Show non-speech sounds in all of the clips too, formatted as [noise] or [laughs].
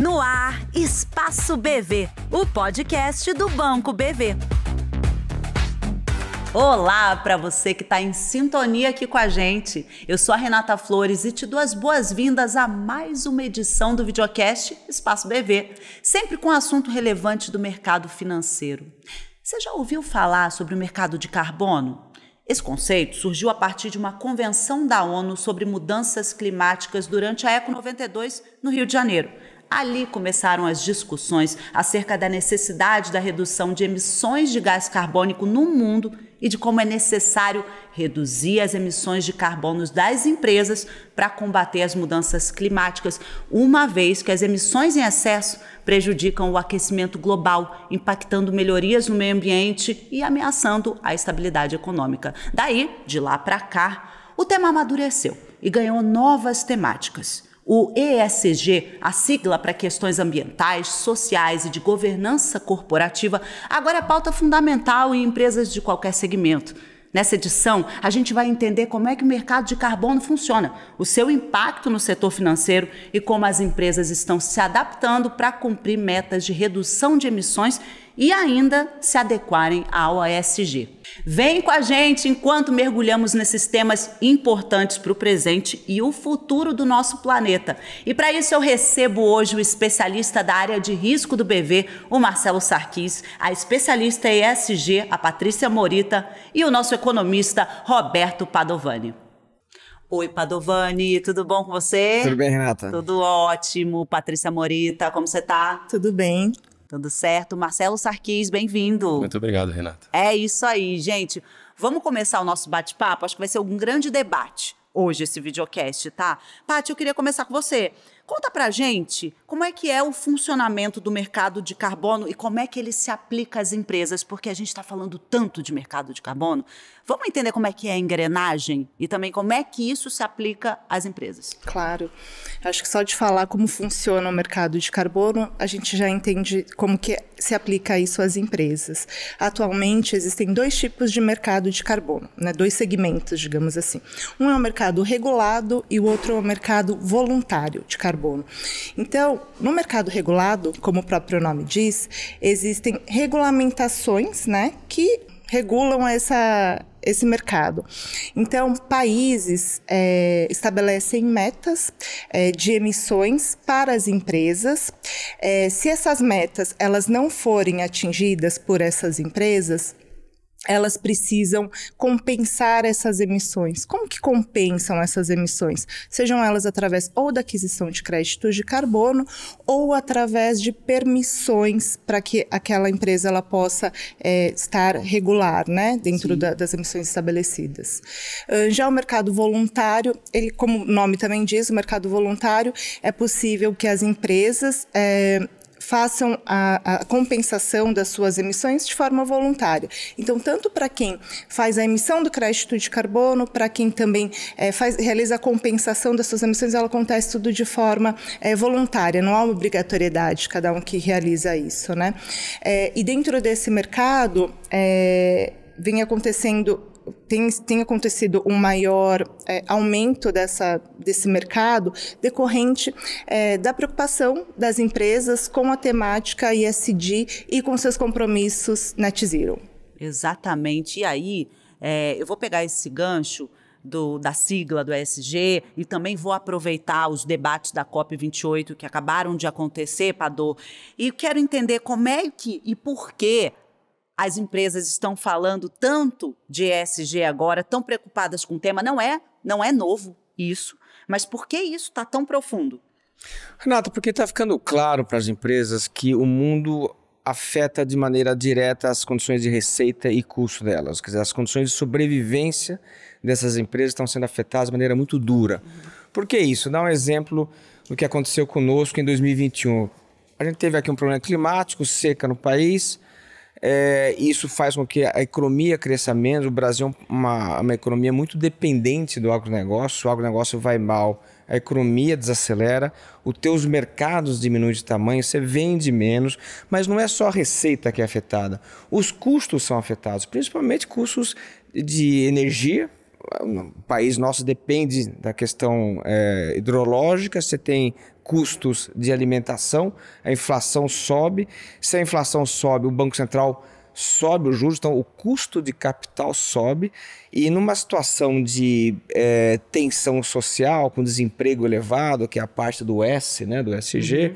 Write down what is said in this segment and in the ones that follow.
No ar, Espaço BV, o podcast do Banco BV. Olá para você que está em sintonia aqui com a gente. Eu sou a Renata Flores e te dou as boas-vindas a mais uma edição do videocast Espaço BV, sempre com um assunto relevante do mercado financeiro. Você já ouviu falar sobre o mercado de carbono? Esse conceito surgiu a partir de uma convenção da ONU sobre mudanças climáticas durante a Eco 92 no Rio de Janeiro. Ali começaram as discussões acerca da necessidade da redução de emissões de gás carbônico no mundo e de como é necessário reduzir as emissões de carbono das empresas para combater as mudanças climáticas, uma vez que as emissões em excesso prejudicam o aquecimento global, impactando melhorias no meio ambiente e ameaçando a estabilidade econômica. Daí, de lá para cá, o tema amadureceu e ganhou novas temáticas. O ESG, a sigla para questões ambientais, sociais e de governança corporativa, agora é pauta fundamental em empresas de qualquer segmento. Nessa edição, a gente vai entender como é que o mercado de carbono funciona, o seu impacto no setor financeiro e como as empresas estão se adaptando para cumprir metas de redução de emissões e ainda se adequarem ao ASG. Vem com a gente enquanto mergulhamos nesses temas importantes para o presente e o futuro do nosso planeta. E para isso eu recebo hoje o especialista da área de risco do BV, o Marcelo Sarquis, a especialista ESG, a Patrícia Morita, e o nosso economista Roberto Padovani. Oi, Padovani, tudo bom com você? Tudo bem, Renata? Tudo ótimo. Patrícia Morita, como você tá? Tudo bem. Tudo certo. Marcelo Sarquis, bem-vindo. Muito obrigado, Renata. É isso aí, gente. Vamos começar o nosso bate-papo? Acho que vai ser um grande debate hoje esse videocast, tá? Paty, eu queria começar com você. Conta pra gente como é que é o funcionamento do mercado de carbono e como é que ele se aplica às empresas, porque a gente está falando tanto de mercado de carbono. Vamos entender como é que é a engrenagem e também como é que isso se aplica às empresas. Claro. Acho que só de falar como funciona o mercado de carbono, a gente já entende como que se aplica isso às empresas. Atualmente, existem dois tipos de mercado de carbono, né? dois segmentos, digamos assim. Um é o mercado regulado e o outro é o mercado voluntário de carbono. Então, no mercado regulado, como o próprio nome diz, existem regulamentações né, que regulam essa esse mercado. Então, países é, estabelecem metas é, de emissões para as empresas. É, se essas metas elas não forem atingidas por essas empresas, elas precisam compensar essas emissões. Como que compensam essas emissões? Sejam elas através ou da aquisição de créditos de carbono ou através de permissões para que aquela empresa ela possa é, estar regular, né, dentro da, das emissões estabelecidas. Já o mercado voluntário, ele, como o nome também diz, o mercado voluntário é possível que as empresas é, façam a, a, compensação das suas emissões de forma voluntária. Então, tanto para quem faz a emissão do crédito de carbono, para quem também é, faz, realiza a compensação das suas emissões, ela acontece tudo de forma é, voluntária, não há obrigatoriedade de cada um que realiza isso. Né? É, e dentro desse mercado, é, vem acontecendo tem, tem acontecido um maior é, aumento dessa, desse mercado decorrente é, da preocupação das empresas com a temática ISD e com seus compromissos net zero. Exatamente. E aí, é, eu vou pegar esse gancho do, da sigla do ESG e também vou aproveitar os debates da COP28 que acabaram de acontecer, Padô, e quero entender como é que e por que as empresas estão falando tanto de ESG agora, tão preocupadas com o tema. Não é, não é novo isso. Mas por que isso está tão profundo? Renata, porque está ficando claro para as empresas que o mundo afeta de maneira direta as condições de receita e custo delas. Quer dizer, as condições de sobrevivência dessas empresas estão sendo afetadas de maneira muito dura. Por que isso? Dá um exemplo do que aconteceu conosco em 2021. A gente teve aqui um problema climático, seca no país, é, isso faz com que a economia cresça menos. O Brasil é uma, uma economia muito dependente do agronegócio. O agronegócio vai mal, a economia desacelera, os teus mercados diminuem de tamanho, você vende menos, mas não é só a receita que é afetada. Os custos são afetados, principalmente custos de energia, o país nosso depende da questão é, hidrológica, você tem custos de alimentação, a inflação sobe. Se a inflação sobe, o Banco Central sobe os juros, então o custo de capital sobe. E numa situação de é, tensão social, com desemprego elevado, que é a parte do S, né, do SG, uhum.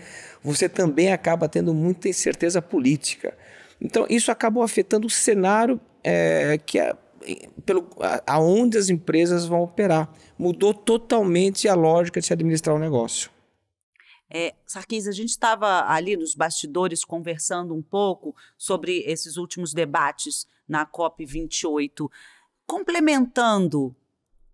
você também acaba tendo muita incerteza política. Então, isso acabou afetando o cenário é, que é pelo, aonde as empresas vão operar. Mudou totalmente a lógica de se administrar o negócio. É, Sarkis, a gente estava ali nos bastidores conversando um pouco sobre esses últimos debates na COP28. Complementando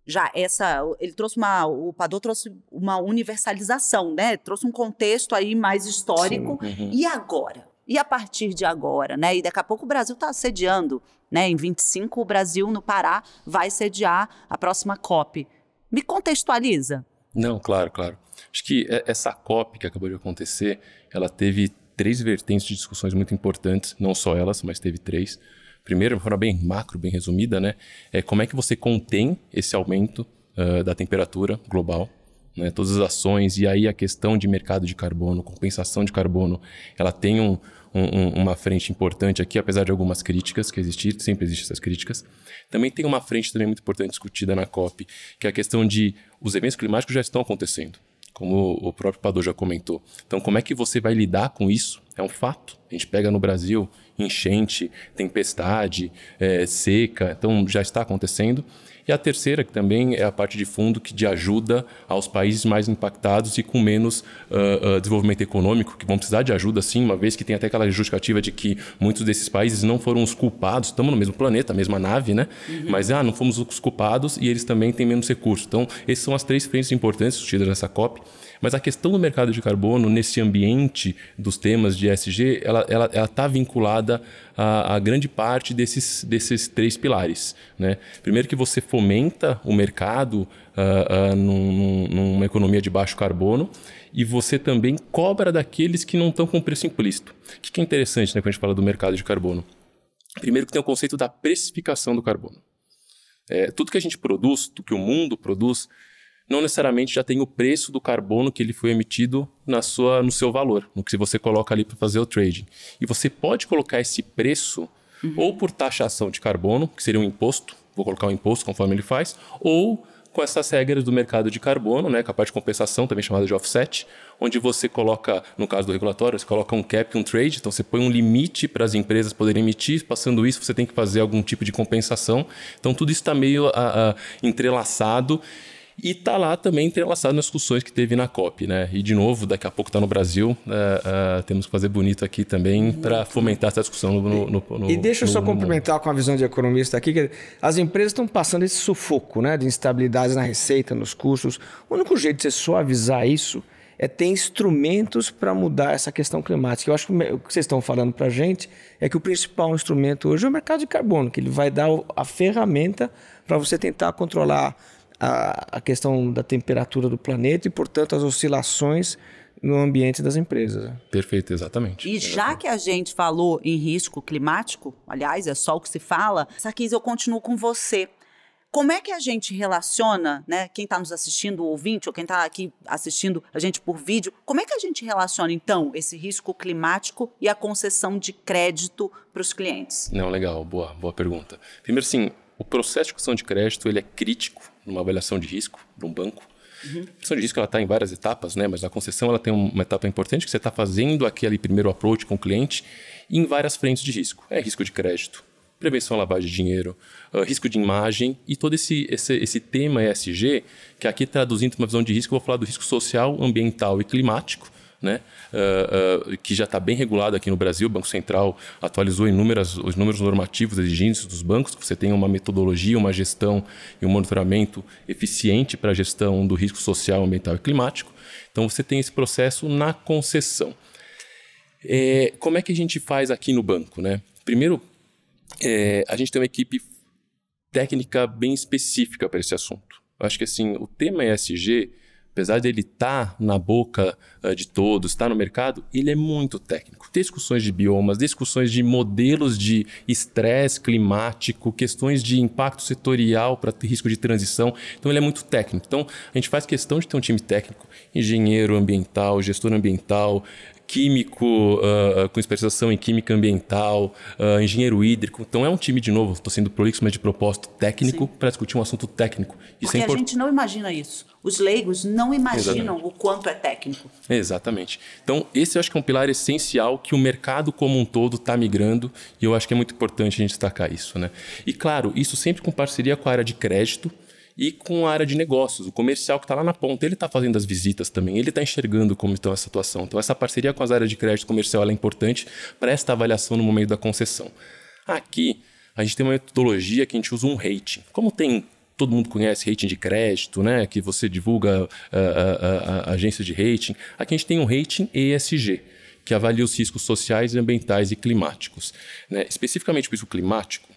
já essa, ele trouxe uma, o Padô trouxe uma universalização, né? Trouxe um contexto aí mais histórico. uhum. E agora? E a partir de agora, né? E daqui a pouco o Brasil está sediando, né? Em 25 o Brasil no Pará vai sediar a próxima COP. Me contextualiza. Não, claro, claro. Acho que essa COP que acabou de acontecer, ela teve três vertentes de discussões muito importantes, não só elas, mas teve três. Primeiro, de forma bem macro, bem resumida, né? É como é que você contém esse aumento uh, da temperatura global, né? Todas as ações e aí a questão de mercado de carbono, compensação de carbono, ela tem um, um, uma frente importante aqui, apesar de algumas críticas que existir, sempre existem essas críticas. Também tem uma frente também muito importante discutida na COP, que é a questão de os eventos climáticos já estão acontecendo como o próprio Padu já comentou. Então, como é que você vai lidar com isso? É um fato. A gente pega no Brasil enchente, tempestade, é, seca, então já está acontecendo. E a terceira, que também é a parte de fundo que de ajuda aos países mais impactados e com menos uh, uh, desenvolvimento econômico, que vão precisar de ajuda sim, uma vez que tem até aquela justificativa de que muitos desses países não foram os culpados, estamos no mesmo planeta, mesma nave, né? Uhum. Mas ah, não fomos os culpados e eles também têm menos recursos. Então, essas são as três frentes importantes discutidas nessa COP. Mas a questão do mercado de carbono, nesse ambiente dos temas de ESG, ela está ela, ela tá vinculada a, a, grande parte desses, desses três pilares. Né? Primeiro que você fomenta o mercado uh, uh, num, numa economia de baixo carbono e você também cobra daqueles que não estão com preço implícito. O que, que é interessante né, quando a gente fala do mercado de carbono? Primeiro que tem o conceito da precificação do carbono. É, tudo que a gente produz, tudo que o mundo produz, não necessariamente já tem o preço do carbono que ele foi emitido na sua, no seu valor, no que você coloca ali para fazer o trading. E você pode colocar esse preço uhum. ou por taxação de carbono, que seria um imposto, vou colocar um imposto conforme ele faz, ou com essas regras do mercado de carbono, né, com a parte de compensação, também chamada de offset, onde você coloca, no caso do regulatório, você coloca um cap, um trade, então você põe um limite para as empresas poderem emitir, passando isso você tem que fazer algum tipo de compensação. Então tudo isso está meio ah, ah, entrelaçado e tá lá também entrelaçado nas discussões que teve na COP, né? E de novo, daqui a pouco tá no Brasil, uh, uh, temos que fazer bonito aqui também para fomentar essa discussão no, no, no, no E deixa eu só complementar com a visão de economista aqui, que as empresas estão passando esse sufoco, né? De instabilidades na receita, nos custos. O único jeito de você suavizar isso é ter instrumentos para mudar essa questão climática. Eu acho que o que vocês estão falando para a gente é que o principal instrumento hoje é o mercado de carbono, que ele vai dar a ferramenta para você tentar controlar a, a questão da temperatura do planeta e, portanto, as oscilações no ambiente das empresas. Perfeito, exatamente. E já que a gente falou em risco climático, aliás, é só o que se fala, Sarkis, eu continuo com você. Como é que a gente relaciona, né, quem está nos assistindo, ouvinte, ou quem está aqui assistindo a gente por vídeo, como é que a gente relaciona, então, esse risco climático e a concessão de crédito para os clientes? Não, legal, boa, boa pergunta. Primeiro, sim, o processo de concessão de crédito, ele é crítico numa avaliação de risco de um banco. Uhum. A avaliação de risco está em várias etapas, né? mas a concessão ela tem uma etapa importante que você está fazendo aquele primeiro approach com o cliente em várias frentes de risco. É risco de crédito, prevenção à lavagem de dinheiro, uh, risco de imagem e todo esse, esse, esse tema ESG, que aqui traduzindo uma visão de risco, eu vou falar do risco social, ambiental e climático, né? Uh, uh, que já está bem regulado aqui no Brasil. O Banco Central atualizou inúmeras, os números normativos exigentes dos bancos, que você tenha uma metodologia, uma gestão e um monitoramento eficiente para a gestão do risco social, ambiental e climático. Então, você tem esse processo na concessão. É, como é que a gente faz aqui no banco? Né? Primeiro, é, a gente tem uma equipe técnica bem específica para esse assunto. Eu acho que assim, o tema ESG apesar dele estar tá na boca uh, de todos, estar tá no mercado, ele é muito técnico. Tem Discussões de biomas, discussões de modelos de estresse climático, questões de impacto setorial para risco de transição. Então ele é muito técnico. Então a gente faz questão de ter um time técnico, engenheiro ambiental, gestor ambiental, químico uh, com especialização em química ambiental, uh, engenheiro hídrico. Então é um time, de novo, estou sendo prolixo, mas de propósito técnico para discutir um assunto técnico. Isso é Porque é import... a gente não imagina isso. Os leigos não imaginam Exatamente. o quanto é técnico. Exatamente. Então, esse eu acho que é um pilar essencial que o mercado como um todo está migrando e eu acho que é muito importante a gente destacar isso. Né? E claro, isso sempre com parceria com a área de crédito, e com a área de negócios, o comercial que está lá na ponta. Ele está fazendo as visitas também, ele está enxergando como está essa situação. Então, essa parceria com as áreas de crédito comercial é importante para esta avaliação no momento da concessão. Aqui, a gente tem uma metodologia que a gente usa um rating. Como tem todo mundo conhece rating de crédito, né? Que você divulga a, ah, a, ah, ah, a, agência de rating. Aqui a gente tem um rating ESG, que avalia os riscos sociais, ambientais e climáticos. Né? Especificamente o risco climático,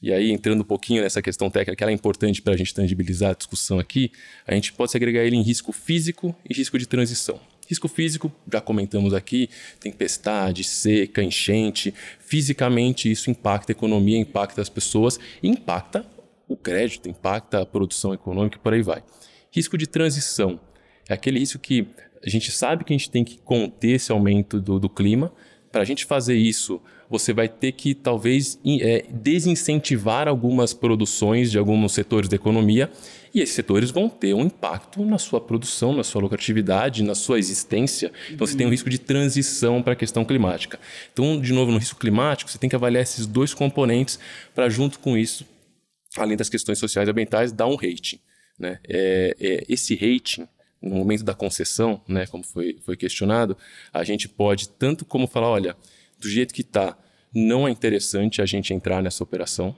e aí, entrando um pouquinho nessa questão técnica, que ela é importante para a gente tangibilizar a discussão aqui, a gente pode segregar ele em risco físico e risco de transição. Risco físico, já comentamos aqui, tempestade, seca, enchente. Fisicamente, isso impacta a economia, impacta as pessoas, impacta o crédito, impacta a produção econômica e por aí vai. Risco de transição é aquele risco que a gente sabe que a gente tem que conter esse aumento do, do clima. Para a gente fazer isso, você vai ter que talvez é, desincentivar algumas produções de alguns setores da economia, e esses setores vão ter um impacto na sua produção, na sua lucratividade, na sua existência. Então uhum. você tem um uhum. risco de transição para a questão climática. Então, de novo, no risco climático, você tem que avaliar esses dois componentes para, junto com isso, além das questões sociais e ambientais, dar um rating. Né? É, é, esse rating no momento da concessão, né, como foi, foi questionado, a gente pode tanto como falar, olha, do jeito que está, não é interessante a gente entrar nessa operação,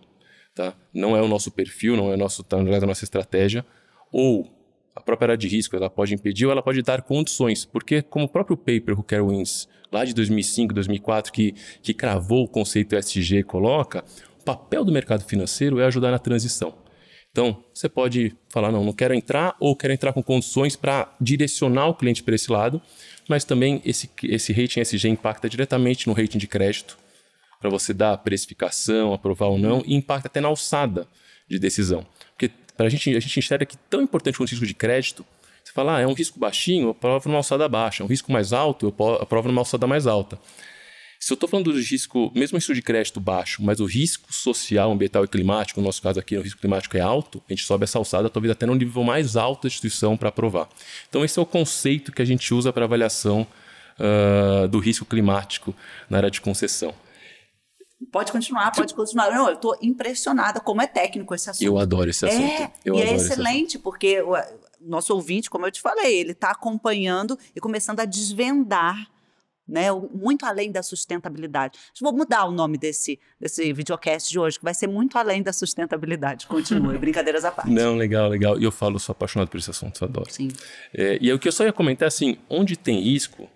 tá? Não é o nosso perfil, não é, o nosso, não tá é a nossa estratégia. Ou a própria área de risco, ela pode impedir ou ela pode dar condições, porque como o próprio paper que o Wins, lá de 2005, 2004, que, que cravou o conceito SG coloca, o papel do mercado financeiro é ajudar na transição. Então, você pode falar, não, não quero entrar, ou quero entrar com condições para direcionar o cliente para esse lado, mas também esse, esse rating SG impacta diretamente no rating de crédito, para você dar a precificação, aprovar ou não, e impacta até na alçada de decisão. Porque pra gente, a gente enxerga que tão importante quanto o risco de crédito, você fala, ah, é um risco baixinho, eu aprovo numa alçada baixa, é um risco mais alto, eu aprovo numa alçada mais alta. Se eu estou falando do risco, mesmo risco de crédito baixo, mas o risco social, ambiental e climático, no nosso caso aqui, o risco climático é alto, a gente sobe essa alçada talvez até no nível mais alto da instituição para aprovar. Então, esse é o conceito que a gente usa para avaliação uh, do risco climático na área de concessão. Pode continuar, pode continuar. Não, eu estou impressionada como é técnico esse assunto. Eu adoro esse é, assunto. É, eu e é excelente, porque o nosso ouvinte, como eu te falei, ele está acompanhando e começando a desvendar né? muito além da sustentabilidade. Vou mudar o nome desse, desse uhum. videocast de hoje, que vai ser muito além da sustentabilidade. Continue, [laughs] brincadeiras à parte. Não, legal, legal. E eu falo, sou apaixonado por esse assunto, adoro. Sim. É, e é o que eu só ia comentar é assim: onde tem risco,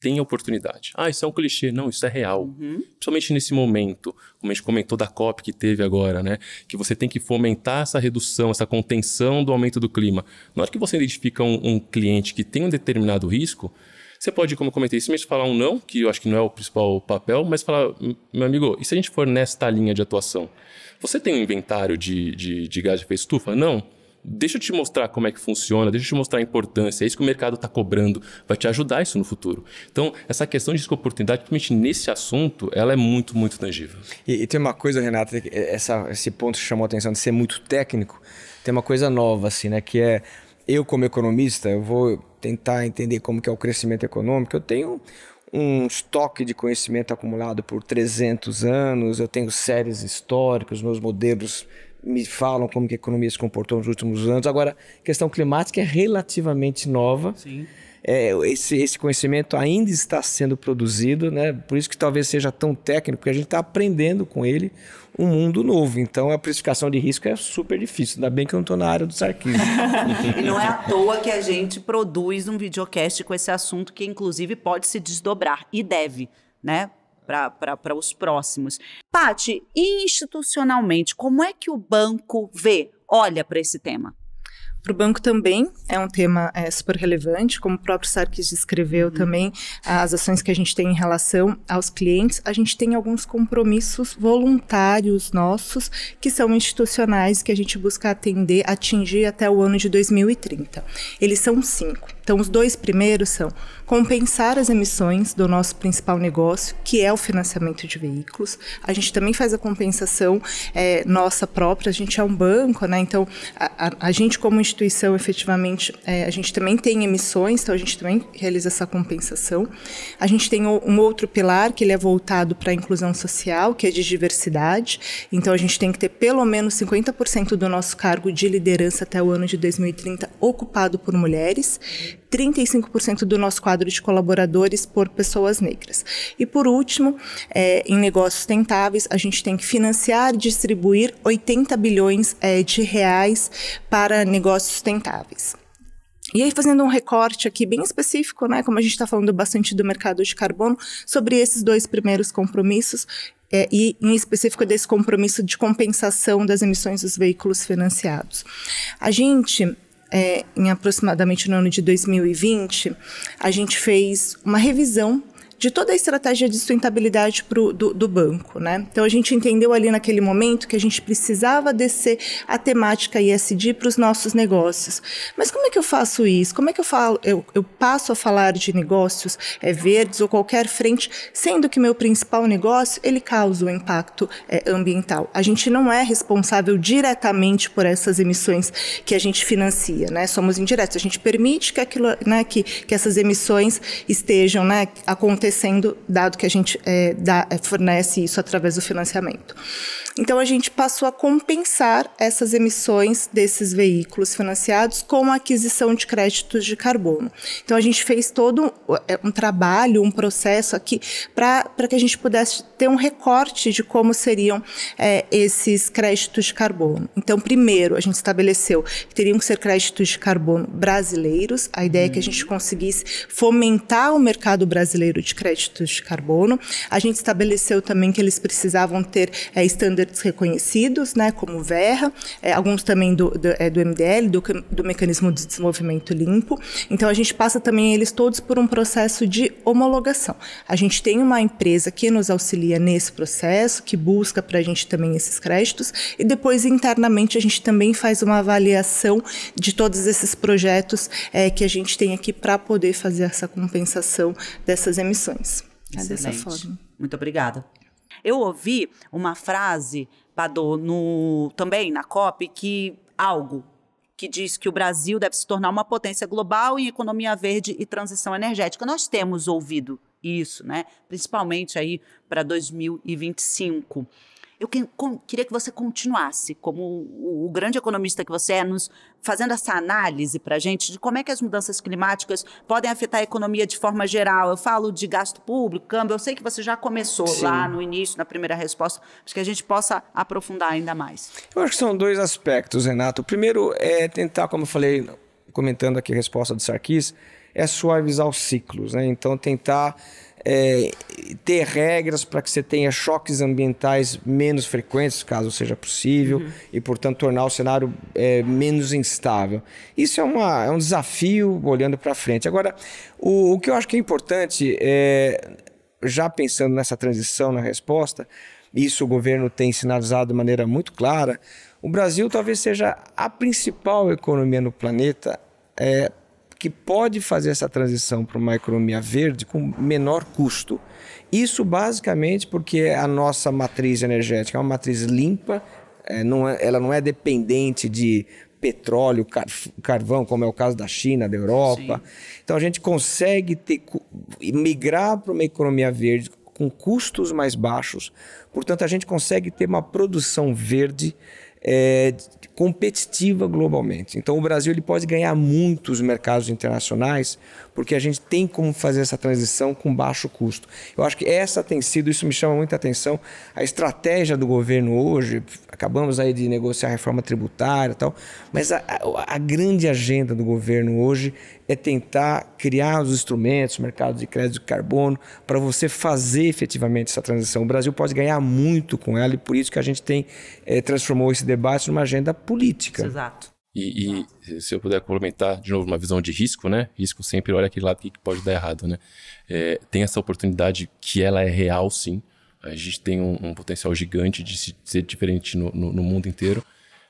tem oportunidade. Ah, isso é um clichê. Não, isso é real. Uhum. Principalmente nesse momento, como a gente comentou da COP que teve agora, né? Que você tem que fomentar essa redução, essa contenção do aumento do clima. Na hora que você identifica um, um cliente que tem um determinado risco, você pode, como comentei, simplesmente falar um não, que eu acho que não é o principal papel, mas falar, meu amigo, e se a gente for nesta linha de atuação? Você tem um inventário de, de, de gás de efeito estufa? Não deixa eu te mostrar como é que funciona, deixa eu te mostrar a importância, é isso que o mercado está cobrando, vai te ajudar isso no futuro. Então, essa questão de oportunidade, principalmente nesse assunto, ela é muito, muito tangível. E, e tem uma coisa, Renata, é, essa, esse ponto chamou a atenção de ser muito técnico, tem uma coisa nova, assim, né, que é, eu como economista, eu vou tentar entender como que é o crescimento econômico, eu tenho um estoque de conhecimento acumulado por 300 anos, eu tenho séries históricas, meus modelos me falam como que a economia se comportou nos últimos anos. Agora, a questão climática é relativamente nova. Sim é, esse, esse conhecimento ainda está sendo produzido, né? Por isso que talvez seja tão técnico, porque a gente está aprendendo com ele um mundo novo. Então a precificação de risco é super difícil. Ainda bem que eu não estou na área dos arquivos. [laughs] e não é à toa que a gente produz um videocast com esse assunto que, inclusive, pode se desdobrar e deve, né? Para os próximos. Pati, institucionalmente, como é que o banco vê, olha para esse tema? Para o banco também é um tema é, super relevante, como o próprio Sarkis descreveu uhum. também, as ações que a gente tem em relação aos clientes, a gente tem alguns compromissos voluntários nossos que são institucionais que a gente busca atender, atingir até o ano de 2030. Eles são cinco. Então, os dois primeiros são compensar as emissões do nosso principal negócio, que é o financiamento de veículos. A gente também faz a compensação é, nossa própria, a gente é um banco, né? Então, a, a, a gente, como instituição, efetivamente, é, a gente também tem emissões, então a gente também realiza essa compensação. A gente tem um outro pilar, que ele é voltado para a inclusão social, que é de diversidade. Então, a gente tem que ter pelo menos 50% do nosso cargo de liderança até o ano de 2030 ocupado por mulheres. 35% do nosso quadro de colaboradores por pessoas negras. E por último, é, em negócios sustentáveis, a gente tem que financiar e distribuir 80 bilhões é, de reais para negócios sustentáveis. E aí, fazendo um recorte aqui bem específico, né, como a gente está falando bastante do mercado de carbono, sobre esses dois primeiros compromissos, é, e em específico desse compromisso de compensação das emissões dos veículos financiados. A gente é, em aproximadamente no ano de 2020, a gente fez uma revisão de toda a estratégia de sustentabilidade pro, do, do banco. Né? Então, a gente entendeu ali naquele momento que a gente precisava descer a temática ISD para os nossos negócios. Mas como é que eu faço isso? Como é que eu, falo, eu, eu passo a falar de negócios é, verdes ou qualquer frente, sendo que meu principal negócio ele causa o um impacto é, ambiental? A gente não é responsável diretamente por essas emissões que a gente financia, né? somos indiretos. A gente permite que, aquilo, né, que, que essas emissões estejam né, acontecendo acontecendo, dado que a gente é, dá, eh, fornece isso através do financiamento. Então a gente passou a compensar essas emissões desses veículos financiados com a aquisição de créditos de carbono. Então a gente fez todo é, um, trabalho, um processo aqui para que a gente pudesse ter um recorte de como seriam é, esses créditos de carbono. Então primeiro a gente estabeleceu que teriam que ser créditos de carbono brasileiros. A ideia é que a gente uhum. conseguisse fomentar o mercado brasileiro de créditos de carbono. A gente estabeleceu também que eles precisavam ter é, standard reconhecidos, né, como Verra, é, alguns também do, do, é, do MDL, do, do, Mecanismo de Desenvolvimento Limpo. Então, a gente passa também eles todos por um processo de homologação. A gente tem uma empresa que nos auxilia nesse processo, que busca para a gente também esses créditos, e depois, internamente, a gente também faz uma avaliação de todos esses projetos é, que a gente tem aqui para poder fazer essa compensação dessas emissões. É dessa forma. Muito obrigada. Eu ouvi uma frase, Padô, no, também na COP, que algo que diz que o Brasil deve se tornar uma potência global em economia verde e transição energética. Nós temos ouvido isso, né? Principalmente aí para 2025. Eu que, com, queria que você continuasse, como o, o, grande economista que você é, nos fazendo essa análise para a gente de como é que as mudanças climáticas podem afetar a economia de forma geral. Eu falo de gasto público, câmbio, eu sei que você já começou Sim. lá no início, na primeira resposta, mas que a gente possa aprofundar ainda mais. Eu acho que são dois aspectos, Renato. O primeiro é tentar, como eu falei, comentando aqui a resposta do Sarkis, é suavizar os ciclos, né? Então tentar é, ter regras para que você tenha choques ambientais menos frequentes, caso seja possível, uhum. e, portanto, tornar o cenário é, menos instável. Isso é, uma, é um desafio olhando para frente. Agora, o, o, que eu acho que é importante, é, já pensando nessa transição, na resposta, isso o governo tem sinalizado de maneira muito clara, o Brasil talvez seja a principal economia no planeta é, que pode fazer essa transição para uma economia verde com menor custo. Isso basicamente porque a nossa matriz energética é uma matriz limpa, é, não é, ela não é dependente de petróleo, car carvão, como é o caso da China, da Europa. Sim. Então a gente consegue ter, migrar para uma economia verde com custos mais baixos. Portanto, a gente consegue ter uma produção verde é, competitiva globalmente. Então o Brasil ele pode ganhar muitos mercados internacionais porque a gente tem como fazer essa transição com baixo custo. Eu acho que essa tem sido, isso me chama muita atenção, a estratégia do governo hoje. Acabamos aí de negociar a reforma tributária e tal, mas a, a, a grande agenda do governo hoje é tentar criar os instrumentos, mercados de crédito de carbono, para você fazer efetivamente essa transição. O Brasil pode ganhar muito com ela e por isso que a gente tem é, transformou esse debate numa agenda política. Exato. E, e, se eu puder complementar, de novo, uma visão de risco, né? Risco sempre olha aquele lado que pode dar errado, né? É, tem essa oportunidade que ela é real, sim. A gente tem um, um potencial gigante de se, ser diferente no, no, no mundo inteiro,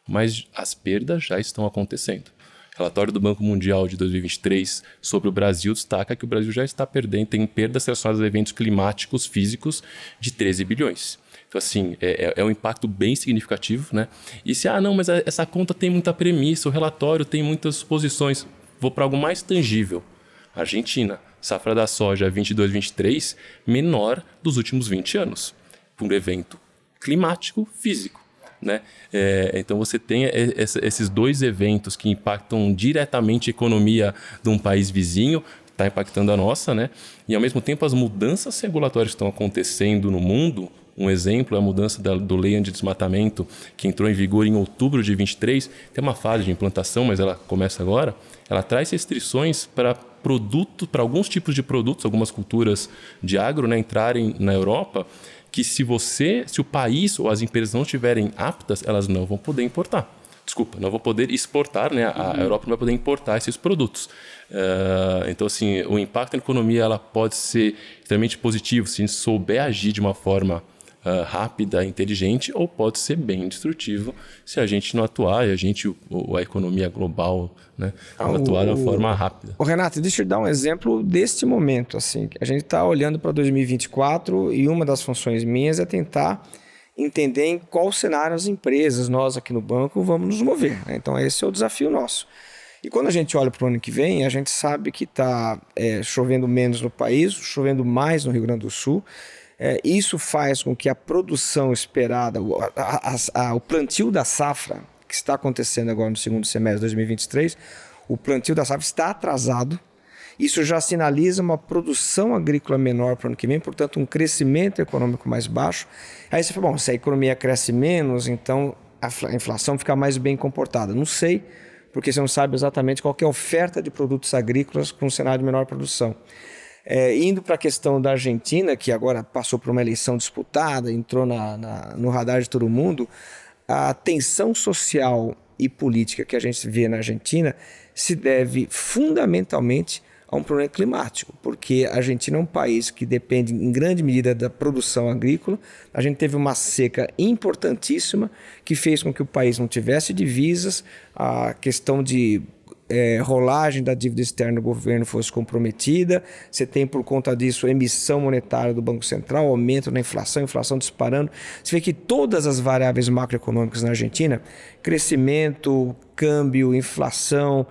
mas as perdas já estão acontecendo. Relatório do Banco Mundial de 2023 sobre o Brasil destaca que o Brasil já está perdendo, tem perdas relacionadas a eventos climáticos físicos de 13 bilhões. Então, assim, é, é, é, um impacto bem significativo, né? E se, ah, não, mas essa conta tem muita premissa, o relatório tem muitas suposições. Vou para algo mais tangível. Argentina, safra da soja 22, 23, menor dos últimos 20 anos. Por um evento climático, físico. Né? É, então você tem esses dois eventos que impactam diretamente a economia de um país vizinho, está impactando a nossa, né? E ao mesmo tempo as mudanças regulatórias estão acontecendo no mundo, um exemplo é a mudança da, do lei anti desmatamento que entrou em vigor em outubro de 23, tem uma fase de implantação, mas ela começa agora. Ela traz restrições para produto, para alguns tipos de produtos, algumas culturas de agro, né, entrarem na Europa que se você, se o país ou as empresas não estiverem aptas, elas não vão poder importar. Desculpa, não vão poder exportar, né? A uhum. Europa não vai poder importar esses produtos. Uh, então, assim, o impacto na economia ela pode ser extremamente positivo se a gente souber agir de uma forma uh, rápida, inteligente, ou pode ser bem destrutivo se a gente não atuar e a gente, o, a economia global, né, não ah, atuar de uma forma rápida. O Renato, deixa eu te dar um exemplo deste momento. assim A gente está olhando para 2024 e uma das funções minhas é tentar entender em qual cenário as empresas, nós aqui no banco, vamos nos mover. Né? Então, esse é o desafio nosso. E quando a gente olha para o ano que vem, a gente sabe que está é, eh, chovendo menos no país, chovendo mais no Rio Grande do Sul. É, isso faz com que a produção esperada, o, a, a, o plantio da safra, que está acontecendo agora no segundo semestre de 2023, o plantio da safra está atrasado. Isso já sinaliza uma produção agrícola menor para o ano que vem, portanto, um crescimento econômico mais baixo. Aí você fala, bom, se a economia cresce menos, então a inflação fica mais bem comportada. Não sei, porque você não sabe exatamente qual é a oferta de produtos agrícolas com um cenário de menor produção. É, indo para a questão da Argentina, que agora passou por uma eleição disputada, entrou na, na, no radar de todo mundo, a tensão social e política que a gente vê na Argentina se deve fundamentalmente a um problema climático, porque a Argentina é um país que depende em grande medida da produção agrícola. A gente teve uma seca importantíssima que fez com que o país não tivesse divisas, a questão de é, rolagem da dívida externa do governo fosse comprometida, você tem por conta disso emissão monetária do Banco Central, aumento na inflação, inflação disparando. Você vê que todas as variáveis macroeconômicas na Argentina, crescimento, câmbio, inflação,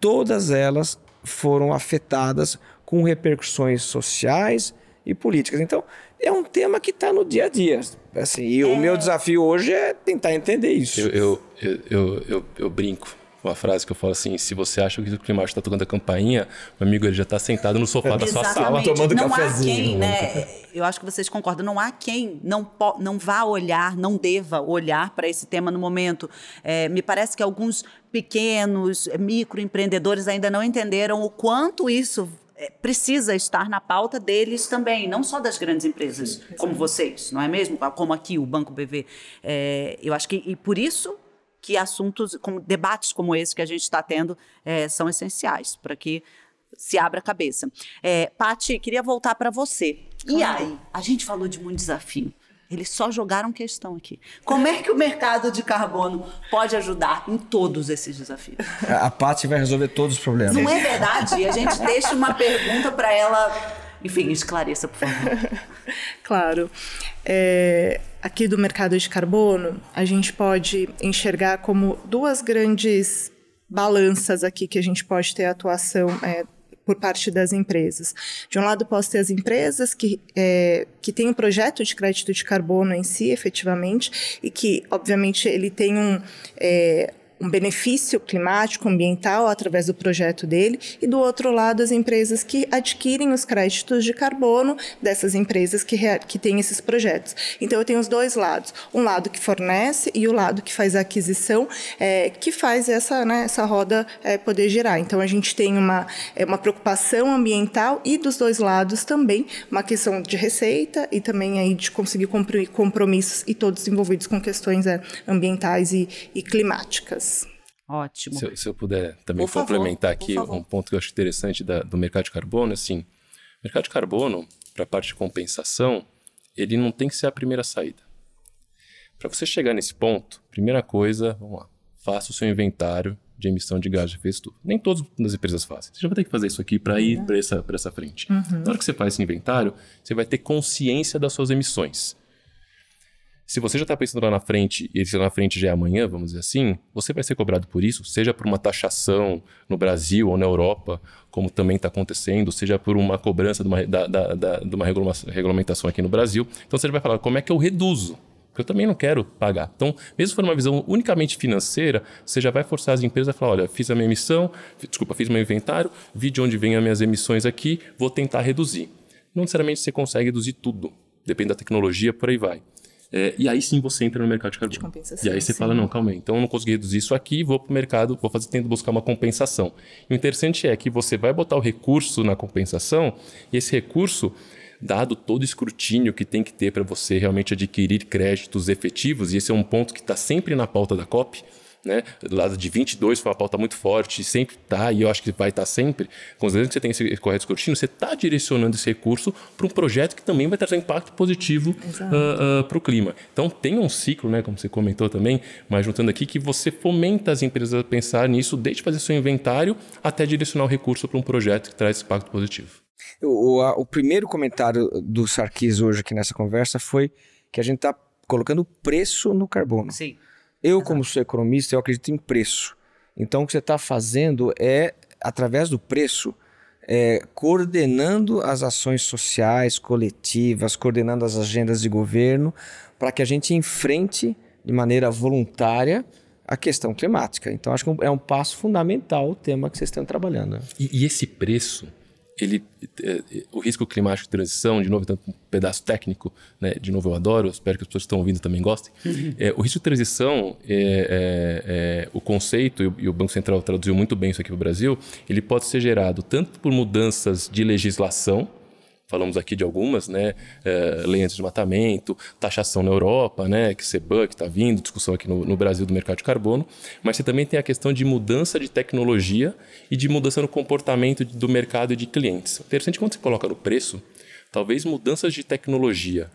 todas elas foram afetadas com repercussões sociais e políticas. Então, é um tema que está no dia a dia. Assim, e é. o meu desafio hoje é tentar entender isso. Eu, eu, eu, eu, eu brinco uma frase que eu falo assim: se você acha que o climático está tocando a campainha, meu amigo, ele já está sentado no sofá da sua sala tomando não cafezinho. Há quem, né? Eu acho que vocês concordam, não há quem não, não vá olhar, não deva olhar para esse tema no momento. É, me parece que alguns pequenos é, microempreendedores ainda não entenderam o quanto isso é, precisa estar na pauta deles também, não só das grandes empresas como vocês, não é mesmo? Como aqui o Banco BV. É, eu acho que e por isso que assuntos, como, debates como esse que a gente está tendo é, são essenciais para que se abra a cabeça. É, Pati, queria voltar para você. E aí? A gente falou de muito desafio. Eles só jogaram questão aqui. Como é que o mercado de carbono pode ajudar em todos esses desafios? A Paty vai resolver todos os problemas. Não é verdade? A gente deixa uma pergunta para ela enfim, esclareça, por favor. [laughs] claro. É, aqui do mercado de carbono, a gente pode enxergar como duas grandes balanças aqui que a gente pode ter atuação é, por parte das empresas. De um lado, posso ter as empresas que, é, que têm um projeto de crédito de carbono em si, efetivamente, e que, obviamente, ele tem um, é, um benefício climático, ambiental através do projeto dele, e do outro lado, as empresas que adquirem os créditos de carbono dessas empresas que, que têm esses projetos. Então, eu tenho os dois lados: um lado que fornece e o lado que faz a aquisição, é, que faz essa, né, essa roda é, poder girar. Então, a gente tem uma, é, uma preocupação ambiental e dos dois lados também uma questão de receita e também aí de conseguir cumprir compromissos e todos envolvidos com questões é, ambientais e, e climáticas. Ótimo. Se, se eu puder também complementar aqui um ponto que eu acho interessante da, do mercado de carbono, assim, o mercado de carbono, para a parte de compensação, ele não tem que ser a primeira saída. Para você chegar nesse ponto, primeira coisa, vamos lá, faça o seu inventário de emissão de gás de efeito estufa. Nem todas as empresas fazem. Você já vai ter que fazer isso aqui para ir uhum. para essa, essa frente. Uhum. Na hora que você faz esse inventário, você vai ter consciência das suas emissões. Se você já está pensando lá na frente, e se lá na frente já é amanhã, vamos dizer assim, você vai ser cobrado por isso, seja por uma taxação no Brasil ou na Europa, como também está acontecendo, seja por uma cobrança de uma, da, da, da, de uma regulamentação aqui no Brasil. Então você vai falar, como é que eu reduzo? Porque eu também não quero pagar. Então, mesmo for uma visão unicamente financeira, você já vai forçar as empresas a falar: olha, fiz a minha emissão, desculpa, fiz meu inventário, vi de onde vêm as minhas emissões aqui, vou tentar reduzir. Não necessariamente você consegue reduzir tudo, depende da tecnologia, por aí vai. É, e aí sim você entra no mercado de carbono. De compensação, e aí você sim. fala, não, calma aí, então eu não consegui reduzir isso aqui, vou para o mercado, vou fazer, tento buscar uma compensação. E o interessante é que você vai botar o recurso na compensação, e esse recurso, dado todo o escrutínio que tem que ter para você realmente adquirir créditos efetivos, e esse é um ponto que está sempre na pauta da COP, né? Lado de 22 foi uma pauta muito forte, sempre tá, e eu acho que vai estar tá sempre. Considerando que você tem esse correto escrutínio, você está direcionando esse recurso para um projeto que também vai trazer impacto positivo uh, ah, uh, ah, para o clima. Então tem um ciclo, né? Como você comentou também, mas juntando aqui que você fomenta as empresas a pensar nisso, desde fazer seu inventário até direcionar o recurso para um projeto que traz impacto positivo. O, o, a, o primeiro comentário do Sarkis hoje aqui nessa conversa foi que a gente está colocando preço no carbono. Sim. Eu, Exato. como sou economista, eu acredito em preço. Então, o que você está fazendo é, através do preço, é, coordenando as ações sociais, coletivas, coordenando as agendas de governo, para que a gente enfrente de maneira voluntária a questão climática. Então, acho que é um é passo fundamental o tema que vocês estão trabalhando. E, e esse preço ele, é, é, o risco climático de transição, de novo, tanto um pedaço técnico, né? de novo eu adoro, espero que as pessoas que estão ouvindo também gostem. [laughs] É, o risco de transição, é, é, é o conceito, e o Banco Central traduziu muito bem isso aqui para o Brasil, ele pode ser gerado tanto por mudanças de legislação, falamos aqui de algumas, né? É, lei antes de matamento, taxação na Europa, né? Que CBAN que está vindo, discussão aqui no, no, Brasil do mercado de carbono. Mas você também tem a questão de mudança de tecnologia e de mudança no comportamento do mercado e de clientes. Interessante quando você coloca no preço, talvez mudanças de tecnologia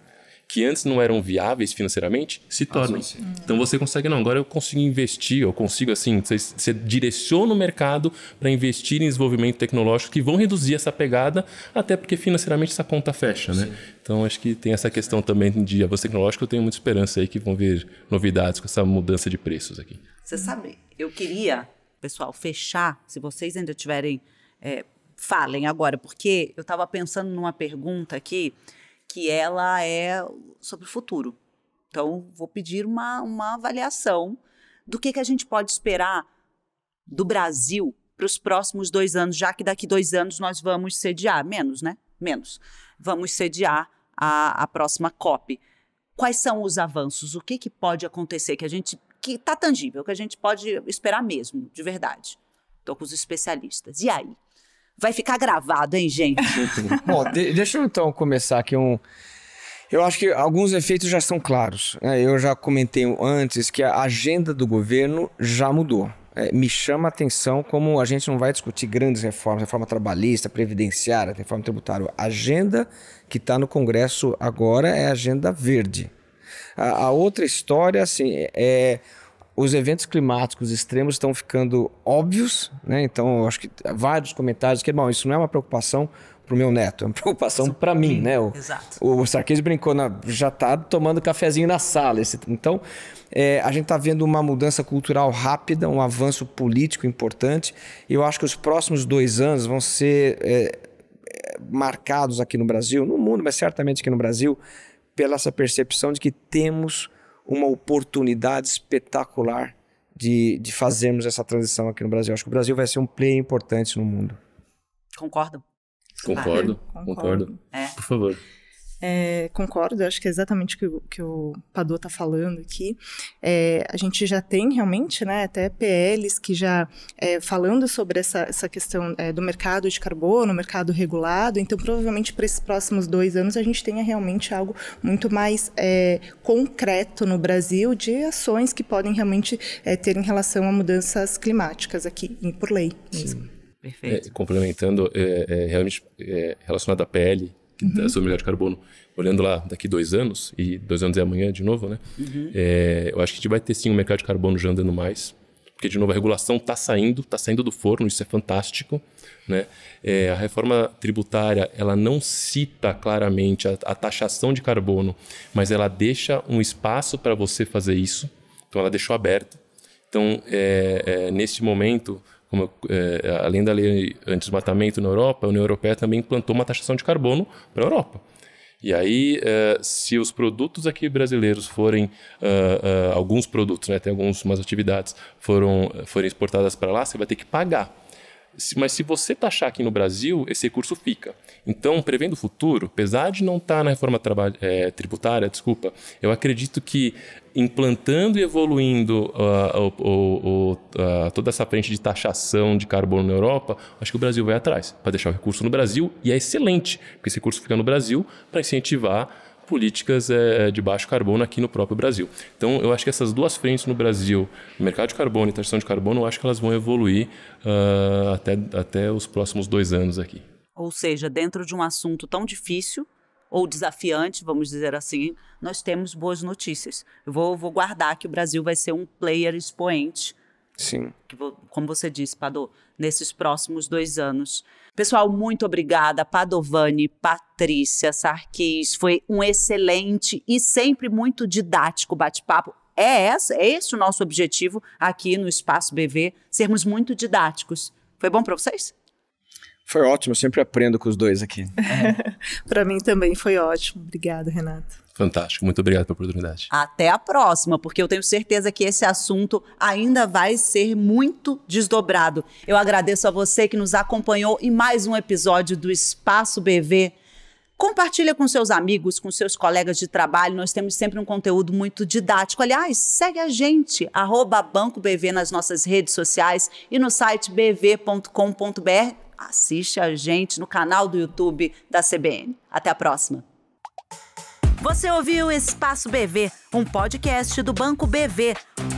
que antes não eram viáveis financeiramente, se ah, tornam. Ah, então você consegue, não, agora eu consigo investir, eu consigo assim, você, você direciona o mercado para investir em desenvolvimento tecnológico que vão reduzir essa pegada, até porque financeiramente essa conta fecha, né? Sim. Então acho que tem essa questão também de avanço tecnológico, eu tenho muita esperança aí que vão vir novidades com essa mudança de preços aqui. Você sabe, eu queria, pessoal, fechar, se vocês ainda tiverem. É, falem agora, porque eu estava pensando numa pergunta aqui que ela é sobre o futuro. Então, vou pedir uma, uma avaliação do que, que a gente pode esperar do Brasil para os próximos dois anos, já que daqui dois anos nós vamos sediar, menos, né? Menos. Vamos sediar a, a próxima COP. Quais são os avanços? O que, que pode acontecer que a gente que está tangível, que a gente pode esperar mesmo, de verdade? Estou com os especialistas. E aí? Vai ficar gravado, hein, gente? [laughs] Bom, de, deixa eu então começar aqui um. Eu acho que alguns efeitos já são claros. Né? Eu já comentei antes que a agenda do governo já mudou. É, me chama a atenção como a gente não vai discutir grandes reformas, reforma trabalhista, previdenciária, reforma tributária. A agenda que está no Congresso agora é a agenda verde. A, a outra história, assim, é os eventos climáticos extremos estão ficando óbvios, né? Então, eu acho que vários comentários que, bom, isso não é uma preocupação para o meu neto, é uma preocupação para mim, né? O, Exato. O Sarkis brincou, na, já está tomando cafezinho na sala. Esse, então, é, a gente está vendo uma mudança cultural rápida, um avanço político importante. E eu acho que os próximos dois anos vão ser é, é, marcados aqui no Brasil, no mundo, mas certamente aqui no Brasil, pela essa percepção de que temos uma oportunidade espetacular de, de fazermos essa transição aqui no Brasil. Acho que o Brasil vai ser um player importante no mundo. Concordo. Concordo, concordo. concordo. É. Por favor. É, concordo, acho que é exatamente o que, o, que o Padu está falando aqui. É, a gente já tem realmente né, até PLs que já é, falando sobre essa, essa questão é, do mercado de carbono, mercado regulado, então provavelmente para esses próximos dois anos a gente tenha realmente algo muito mais é, concreto no Brasil de ações que podem realmente é, ter em relação a mudanças climáticas aqui, por lei mesmo. Sim. Perfeito. complementando, realmente relacionado à PL uhum. da sua melhor de carbono, olhando lá daqui dois anos, e dois anos é amanhã de novo, né? Uhum. É, eu acho que a gente vai ter sim um mercado de carbono já andando mais. Porque, de novo, a regulação está saindo, está saindo do forno, isso é fantástico. Né? É, a reforma tributária ela não cita claramente a, a taxação de carbono, mas ela deixa um espaço para você fazer isso. Então, ela deixou aberto. Então, é, é, neste momento, como, é, além da lei anti-desmatamento na Europa, a União Europeia também implantou uma taxação de carbono para a Europa. E aí, é, se os produtos aqui brasileiros forem, uh, uh, alguns produtos, né, tem algumas atividades, foram, forem exportadas para lá, você vai ter que pagar mas se você taxar aqui no Brasil, esse recurso fica. Então, prevendo o futuro, apesar de não estar tá na reforma é, tributária, desculpa, eu acredito que implantando e evoluindo uh, uh, toda essa frente de taxação de carbono na Europa, acho que o Brasil vai atrás para deixar o recurso no Brasil e é excelente, porque esse recurso fica no Brasil para incentivar políticas é, é, de baixo carbono aqui no próprio Brasil. Então, eu acho que essas duas frentes no Brasil, mercado de carbono e taxação de carbono, eu acho que elas vão evoluir uh, até, até os próximos dois anos aqui. Ou seja, dentro de um assunto tão difícil, ou desafiante, vamos dizer assim, nós temos boas notícias. Eu vou, vou guardar que o Brasil vai ser um player expoente Sim. Como você disse, Padô, nesses próximos dois anos. Pessoal, muito obrigada, Padovani, Patrícia, Sarkis Foi um excelente e sempre muito didático bate-papo. É, é esse o nosso objetivo aqui no Espaço BV, sermos muito didáticos. Foi bom para vocês? Foi ótimo, eu sempre aprendo com os dois aqui. [laughs] para mim também foi ótimo. Obrigada, Renato. Fantástico, muito obrigado pela oportunidade. Até a próxima, porque eu tenho certeza que esse assunto ainda vai ser muito desdobrado. Eu agradeço a você que nos acompanhou em mais um episódio do Espaço BV. Compartilha com seus amigos, com seus colegas de trabalho. Nós temos sempre um conteúdo muito didático. Aliás, segue a gente, arroba Banco BV nas nossas redes sociais e no site bv.com.br. Assiste a gente no canal do YouTube da CBN. Até a próxima. Você ouviu Espaço BV, um podcast do Banco BV